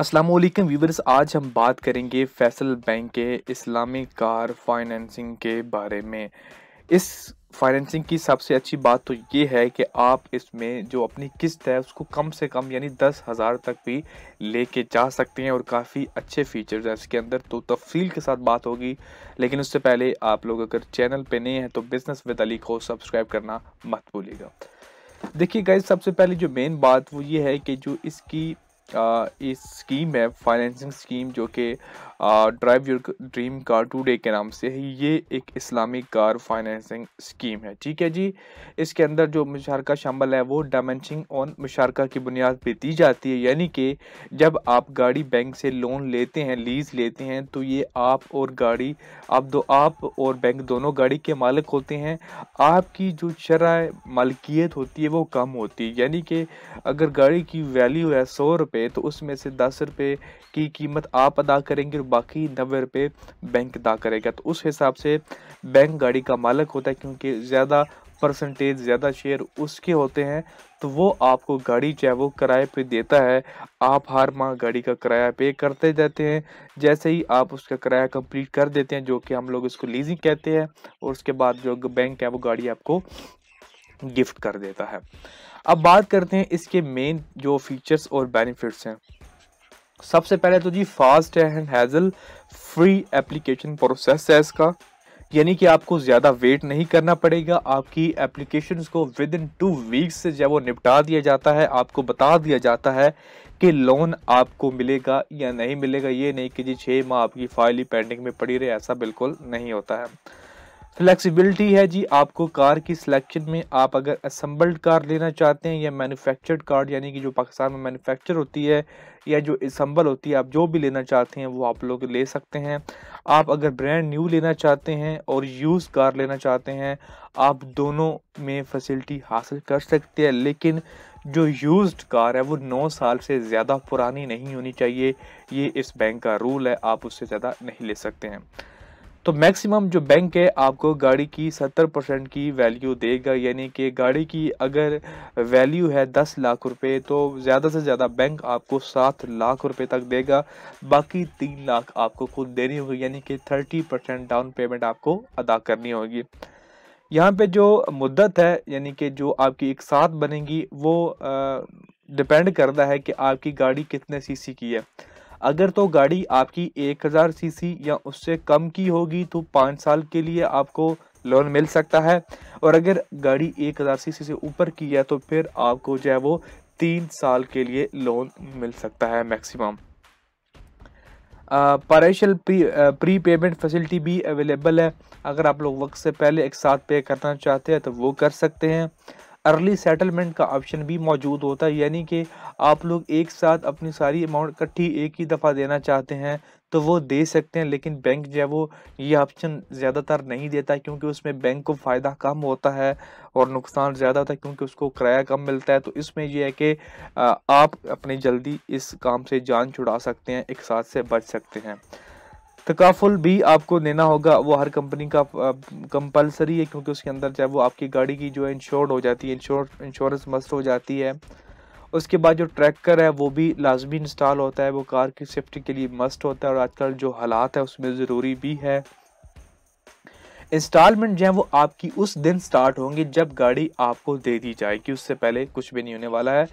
अस्सलाम वालेकुम व्यूवर्स आज हम बात करेंगे फैसल बैंक के इस्लामिक कार फाइनेंसिंग के बारे में इस फाइनेंसिंग की सबसे अच्छी बात तो ये है कि आप इसमें जो अपनी किस्त है उसको कम से कम यानी दस हज़ार तक भी लेके जा सकते हैं और काफ़ी अच्छे फीचर्स हैं इसके अंदर तो तफसील के साथ बात होगी लेकिन उससे पहले आप लोग अगर चैनल पे नए हैं तो बिज़नेस विद अली को सब्सक्राइब करना मत भूलिएगा देखिए गाइज सबसे पहले जो मेन बात वो ये है कि जो इसकी एक स्कीम है फाइनेंसिंग स्कीम जो कि drive your dream car today के नाम से है ये एक इस्लामिक कार फाइनेंसिंग स्कीम है ठीक है जी इसके अंदर जो मुशारका शामिल है वो डायमेंशिंग ऑन मुशारका की बुनियाद पर दी जाती है यानी कि जब आप गाड़ी बैंक से लोन लेते हैं लीज लेते हैं तो ये आप और गाड़ी आप दो आप और बैंक दोनों गाड़ी के मालिक होते हैं आपकी जो शरा मालकियत होती है वो कम होती है यानी कि अगर गाड़ी की वैल्यू है सौ रुपये तो उसमें से दस रुपये की कीमत आप अदा करेंगे बाकी नब्बे रुपये बैंक अदा करेगा तो उस हिसाब से बैंक गाड़ी का मालक होता है क्योंकि ज़्यादा परसेंटेज ज़्यादा शेयर उसके होते हैं तो वो आपको गाड़ी चाहे वो किराए पे देता है आप हर माह गाड़ी का किराया पे करते जाते हैं जैसे ही आप उसका किराया कंप्लीट कर देते हैं जो कि हम लोग इसको लीजिंग कहते हैं और उसके बाद जो बैंक है वो गाड़ी आपको गिफ्ट कर देता है अब बात करते हैं इसके मेन जो फीचर्स और बेनिफिट्स हैं सबसे पहले तो जी फास्ट है and hassle free application process है इसका यानी कि आपको ज़्यादा वेट नहीं करना पड़ेगा आपकी एप्लीकेशन को विद इन टू वीक्स से जब वो निपटा दिया जाता है आपको बता दिया जाता है कि लोन आपको मिलेगा या नहीं मिलेगा ये नहीं कि जी छः माह आपकी फाइल ही पेंडिंग में पड़ी रहे ऐसा बिल्कुल नहीं होता है फ्लेक्सिबिलिटी है जी आपको कार की सिलेक्शन में आप अगर असम्बल्ड कार लेना चाहते हैं या मैन्युफैक्चर्ड कार यानी कि जो पाकिस्तान में मैन्युफैक्चर होती है या जो असम्बल होती है आप जो भी लेना चाहते हैं वो आप लोग ले सकते हैं आप अगर ब्रांड न्यू लेना चाहते हैं और यूज़ कार लेना चाहते हैं आप दोनों में फैसिलिटी हासिल कर सकते हैं लेकिन जो यूज्ड कार है वो नौ साल से ज़्यादा पुरानी नहीं होनी चाहिए ये इस बैंक का रूल है आप उससे ज़्यादा नहीं ले सकते हैं तो मैक्सिमम जो बैंक है आपको गाड़ी की 70 परसेंट की वैल्यू देगा यानी कि गाड़ी की अगर वैल्यू है 10 लाख रुपए तो ज़्यादा से ज़्यादा बैंक आपको 7 लाख रुपए तक देगा बाकी 3 लाख आपको खुद देनी होगी यानी कि 30 परसेंट डाउन पेमेंट आपको अदा करनी होगी यहाँ पे जो मुद्दत है यानी कि जो आपकी एक साथ बनेगी वो डिपेंड करता है कि आपकी गाड़ी कितने सी की है अगर तो गाड़ी आपकी 1000 सीसी या उससे कम की होगी तो पाँच साल के लिए आपको लोन मिल सकता है और अगर गाड़ी 1000 सीसी से ऊपर की है तो फिर आपको जो है वो तीन साल के लिए लोन मिल सकता है maximum partial pre pre payment facility भी अवेलेबल है अगर आप लोग वक्त से पहले एक साथ पे करना चाहते हैं तो वो कर सकते हैं अर्ली सेटलमेंट का ऑप्शन भी मौजूद होता है यानी कि आप लोग एक साथ अपनी सारी अमाउंट इकट्ठी एक ही दफ़ा देना चाहते हैं तो वो दे सकते हैं लेकिन बैंक जो है वो ये ऑप्शन ज़्यादातर नहीं देता क्योंकि उसमें बैंक को फ़ायदा कम होता है और नुकसान ज़्यादा होता है क्योंकि उसको किराया कम मिलता है तो इसमें यह है कि आप अपने जल्दी इस काम से जान छुड़ा सकते हैं एक साथ से बच सकते हैं तकाफुल भी आपको देना होगा वो हर कंपनी का कंपलसरी है क्योंकि उसके अंदर जब वो आपकी गाड़ी की जो है इंश्योर्ड हो जाती है इंश्योर इंश्योरेंस मस्त हो जाती है उसके बाद जो ट्रैकर है वो भी लाजमी इंस्टॉल होता है वो कार की सेफ्टी के लिए मस्ट होता है और आजकल जो हालात है उसमें ज़रूरी भी है इंस्टॉलमेंट जो है वो आपकी उस दिन स्टार्ट होंगी जब गाड़ी आपको दे दी जाएगी उससे पहले कुछ भी नहीं होने वाला है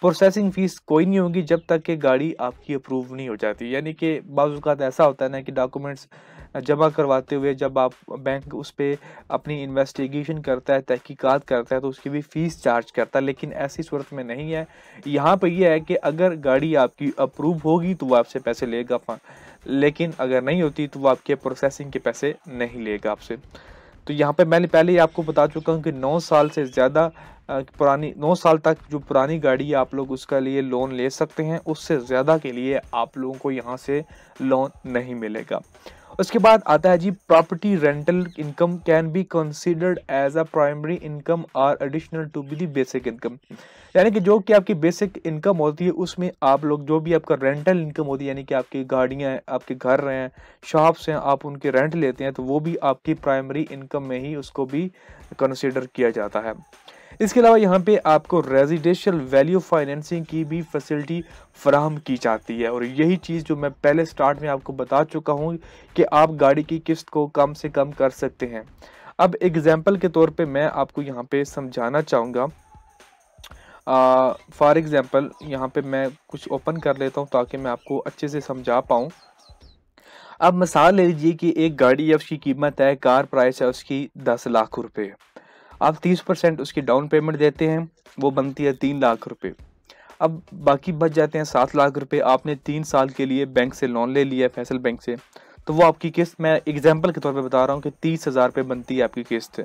प्रोसेसिंग फ़ीस कोई नहीं होगी जब तक कि गाड़ी आपकी अप्रूव नहीं हो जाती यानी कि बाज़ात ऐसा होता है ना कि डॉक्यूमेंट्स जमा करवाते हुए जब आप बैंक उस पर अपनी इन्वेस्टिगेशन करता है तहकीकात करता है तो उसकी भी फ़ीस चार्ज करता है लेकिन ऐसी सूरत में नहीं है यहाँ पर यह है कि अगर गाड़ी आपकी अप्रूव होगी तो वो आपसे पैसे लेगा लेकिन अगर नहीं होती तो वो आपके प्रोसेसिंग के पैसे नहीं लेगा आपसे तो यहाँ पे मैंने पहले ही आपको बता चुका हूँ कि नौ साल से ज़्यादा पुरानी नौ साल तक जो पुरानी गाड़ी है आप लोग उसका लिए लोन ले सकते हैं उससे ज़्यादा के लिए आप लोगों को यहाँ से लोन नहीं मिलेगा उसके बाद आता है जी property rental income can be considered as a primary income और additional to be the basic income यानी कि जो कि आपकी बेसिक इनकम होती है उसमें आप लोग जो भी आपका रेंटल इनकम होती है यानी कि आपकी गाड़ियाँ हैं आपके घर हैं शॉप्स हैं आप उनके रेंट लेते हैं तो वो भी आपकी प्राइमरी इनकम में ही उसको भी कंसिडर किया जाता है इसके अलावा यहाँ पे आपको रेजिडेंशियल वैल्यू फाइनेंसिंग की भी फैसिलिटी फ्राहम की जाती है और यही चीज़ जो मैं पहले स्टार्ट में आपको बता चुका हूँ कि आप गाड़ी की किस्त को कम से कम कर सकते हैं अब एग्जाम्पल के तौर पे मैं आपको यहाँ पे समझाना चाहूँगा फॉर एग्ज़ाम्पल यहाँ पे मैं कुछ ओपन कर लेता हूँ ताकि मैं आपको अच्छे से समझा पाऊँ अब मिसाल ले लीजिए कि एक गाड़ी है उसकी कीमत है कार प्राइस है उसकी दस लाख रुपए आप तीस परसेंट उसकी डाउन पेमेंट देते हैं वो बनती है तीन लाख रुपए अब बाकी बच जाते हैं सात लाख रुपए आपने तीन साल के लिए बैंक से लोन ले लिया है फैसल बैंक से तो वो आपकी किस्त मैं एग्जाम्पल के तौर पर बता रहा हूँ कि तीस हज़ार रुपये बनती है आपकी किस्त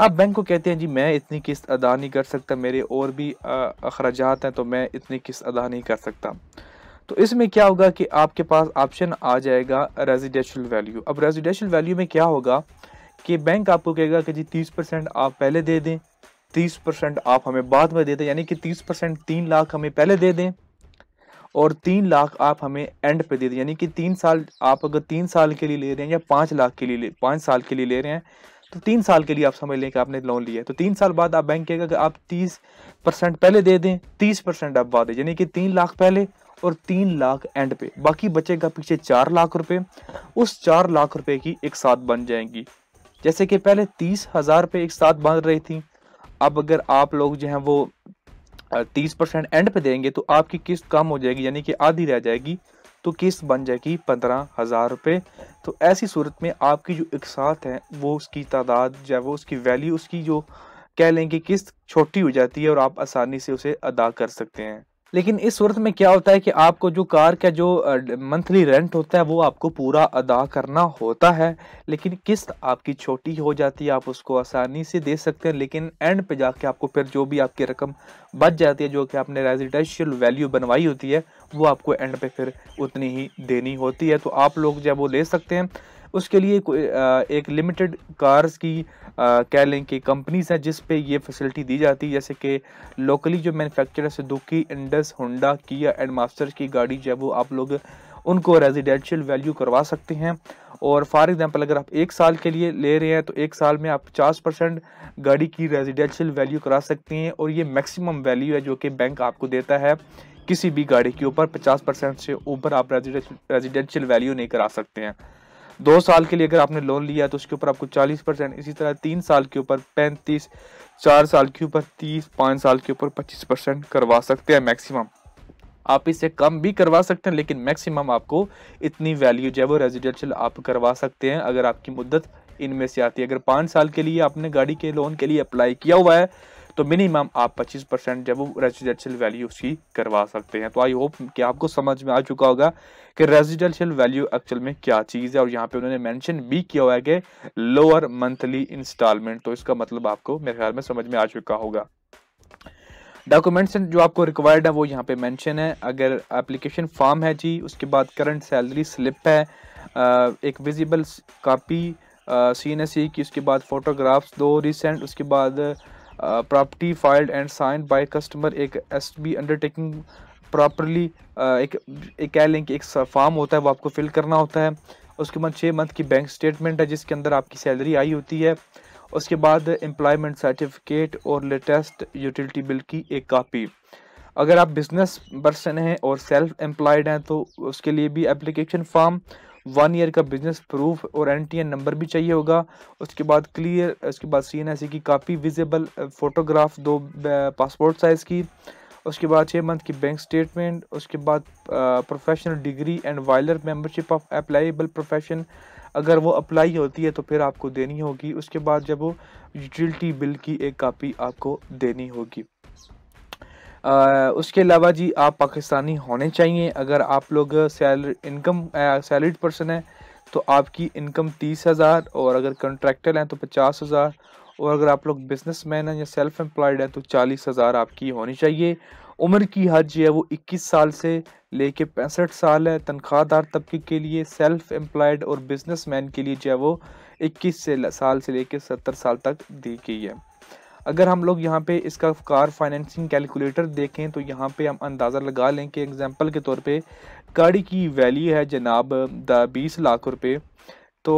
आप बैंक को कहते हैं जी मैं इतनी किस्त अदा नहीं कर सकता मेरे और भी अखराज हैं तो मैं इतनी किस्त अदा नहीं कर सकता तो इसमें क्या होगा कि आपके पास ऑप्शन आ जाएगा रेजिडेंशल वैल्यू अब रेजिडेंशियल वैल्यू में क्या होगा कि बैंक आपको कहेगा कि जी तीस परसेंट आप पहले दे दें तीस परसेंट आप हमें बाद में दे दें यानी कि तीस परसेंट तीन लाख हमें पहले दे दें और तीन लाख आप हमें एंड पे दे दें यानी कि तीन साल आप अगर तीन साल के लिए ले रहे हैं या पाँच लाख के लिए पाँच साल के लिए ले रहे हैं तो तीन साल के लिए आप समझ लें कि आपने लोन लिया तो तीन साल बाद आप बैंक कहेगा कि आप तीस परसेंट पहले दे दें तीस परसेंट आप बाद यानी कि तीन लाख पहले और तीन लाख एंड पे बाकी बचेगा पीछे चार लाख रुपए उस चार लाख रुपए की एक साथ बन जाएंगी जैसे कि पहले तीस हजार रुपये एक साथ बन रही थी अब अगर आप लोग जो हैं वो तीस परसेंट एंड पे देंगे तो आपकी किस्त कम हो जाएगी यानी कि आधी रह जाएगी तो किस्त बन जाएगी पंद्रह हज़ार रुपये तो ऐसी सूरत में आपकी जो इकसात है वो उसकी तादाद या वो उसकी वैल्यू उसकी जो कह लेंगे किस्त छोटी हो जाती है और आप आसानी से उसे अदा कर सकते हैं लेकिन इस सूरत में क्या होता है कि आपको जो कार का जो मंथली रेंट होता है वो आपको पूरा अदा करना होता है लेकिन किस्त आपकी छोटी हो जाती है आप उसको आसानी से दे सकते हैं लेकिन एंड पे जाके आपको फिर जो भी आपकी रकम बच जाती है जो कि आपने रेजिडेंशियल वैल्यू बनवाई होती है वो आपको एंड पे फिर उतनी ही देनी होती है तो आप लोग जब वो ले सकते हैं उसके लिए एक लिमिटेड कार्स की कह लें कि कंपनीज हैं जिस पे ये फैसिलिटी दी जाती है जैसे कि लोकली जो manufacturer Suzuki Indus Honda Kia and Masters की गाड़ी जो है वो आप लोग उनको रेजिडेंशियल वैल्यू करवा सकते हैं और फॉर एग्जांपल अगर आप एक साल के लिए ले रहे हैं तो एक साल में आप 50 परसेंट गाड़ी की रेजिडेंशियल वैल्यू करा सकते हैं और ये मैक्सिमम वैल्यू है जो कि बैंक आपको देता है किसी भी गाड़ी के ऊपर 50 परसेंट से ऊपर आप रेजिडेंशियल वैल्यू नहीं करा सकते हैं दो साल के लिए अगर आपने लोन लिया तो उसके ऊपर आपको चालीस परसेंट इसी तरह तीन साल के ऊपर पैंतीस चार साल के ऊपर तीस पाँच साल के ऊपर पच्चीस परसेंट करवा सकते हैं मैक्सिमम आप इससे कम भी करवा सकते हैं लेकिन मैक्सिमम आपको इतनी वैल्यू जो है वो रेजिडेंशियल आप करवा सकते हैं अगर आपकी मुद्दत इनमें से आती है अगर पाँच साल के लिए आपने गाड़ी के लोन के लिए अप्लाई किया हुआ है तो मिनिमम आप 25 परसेंट जब रेजिडेंशियल वैल्यू उसकी करवा सकते हैं तो आई होप कि आपको समझ में आ चुका होगा कि रेजिडेंशियल वैल्यू एक्चुअल में क्या चीज़ है और यहाँ पे उन्होंने मेंशन भी किया हुआ है कि लोअर मंथली इंस्टॉलमेंट तो इसका मतलब आपको मेरे ख्याल में समझ में आ चुका होगा डॉक्यूमेंट्स जो आपको रिक्वायर्ड है वो यहाँ पे मेंशन है अगर एप्लीकेशन फॉर्म है जी उसके बाद करंट सैलरी स्लिप है एक visible copy C N S C की उसके बाद फोटोग्राफ्स दो रिसेंट उसके बाद property filed and sign by customer एक एस बी अंडरटेकिंग प्रॉपरली एक एक कह लें कि एक फॉर्म होता है वो आपको फिल करना होता है उसके बाद छः मंथ की बैंक स्टेटमेंट है जिसके अंदर आपकी सैलरी आई होती है उसके बाद एम्प्लॉयमेंट सर्टिफिकेट और लेटेस्ट यूटिलिटी बिल की एक कापी अगर आप बिजनेस पर्सन हैं और सेल्फ एम्प्लॉयड हैं तो उसके लिए भी एप्लीकेशन फॉर्म वन ईयर का बिजनेस प्रूफ और एन टी एन नंबर भी चाहिए होगा उसके बाद क्लियर उसके बाद सी एन e की कापी विजिबल फोटोग्राफ दो पासपोर्ट साइज़ की उसके बाद छः मंथ की बैंक स्टेटमेंट उसके बाद professional degree and valid membership of applicable profession अगर वो अप्लाई होती है तो फिर आपको देनी होगी उसके बाद जब वो यूटिलिटी बिल की एक कापी आपको देनी होगी उसके अलावा जी आप पाकिस्तानी होने चाहिए अगर आप लोग सैलरी इनकम सैलरीड पर्सन हैं तो आपकी इनकम तीस हज़ार और अगर कंट्रैक्टर हैं तो पचास हज़ार और अगर आप लोग बिजनेस मैन हैं या सेल्फ एम्प्लॉयड हैं तो चालीस हज़ार आपकी होनी चाहिए उम्र की हद जो है वो इक्कीस साल से लेके पैंसठ साल है तनख्वाहदार तबके के लिए सेल्फ एम्प्लॉयड और बिजनेस मैन के लिए जो है वो इक्कीस से साल से लेके सत्तर साल तक दी गई है अगर हम लोग यहाँ पे इसका कार फाइनेंसिंग कैलकुलेटर देखें तो यहाँ पे हम अंदाज़ा लगा लें कि एग्जांपल के तौर पे गाड़ी की वैल्यू है जनाब द बीस लाख रुपए तो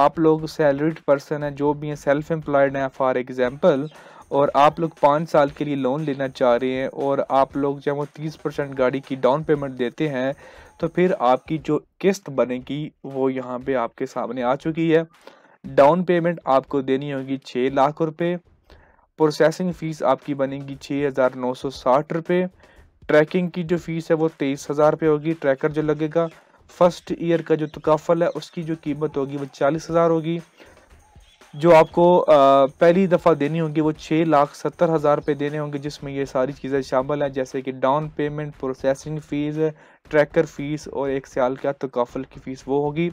आप लोग सैलरीड पर्सन हैं जो भी हैं सेल्फ एम्प्लॉयड हैं फॉर एग्ज़ाम्पल और आप लोग पाँच साल के लिए लोन लेना चाह रहे हैं और आप लोग जब वो तीस परसेंट गाड़ी की डाउन पेमेंट देते हैं तो फिर आपकी जो किस्त बनेगी वो यहाँ पर आपके सामने आ चुकी है डाउन पेमेंट आपको देनी होगी छः लाख रुपये प्रोसेसिंग फ़ीस आपकी बनेगी छः हज़ार नौ सौ साठ रुपये ट्रैकिंग की जो फ़ीस है वो तेईस हज़ार रुपये होगी ट्रैकर जो लगेगा फ़र्स्ट ईयर का जो तकाफल है उसकी जो कीमत होगी वो चालीस हज़ार होगी जो आपको पहली दफ़ा देनी होगी वो छः लाख सत्तर हज़ार रुपये देने होंगे जिसमें ये सारी चीज़ें शामिल हैं जैसे कि down payment processing fees tracker fees और एक साल का तकाफल की फ़ीस वो होगी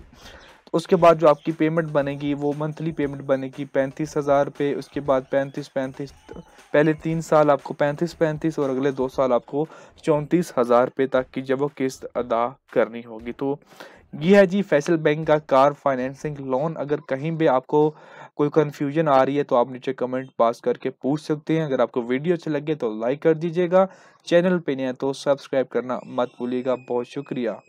उसके बाद जो आपकी पेमेंट बनेगी वो मंथली पेमेंट बनेगी पैंतीस हज़ार पे उसके बाद पैंतीस पैंतीस पहले तीन साल आपको पैंतीस पैंतीस और अगले दो साल आपको चौंतीस हज़ार रुपये तक की जब किस्त अदा करनी होगी तो ये है जी फैसल बैंक का कार फाइनेंसिंग लोन अगर कहीं भी आपको कोई कन्फ्यूजन आ रही है तो आप नीचे कमेंट पास करके पूछ सकते हैं अगर आपको वीडियो अच्छी लगे तो लाइक कर दीजिएगा चैनल पे नहीं है तो सब्सक्राइब करना मत भूलिएगा बहुत शुक्रिया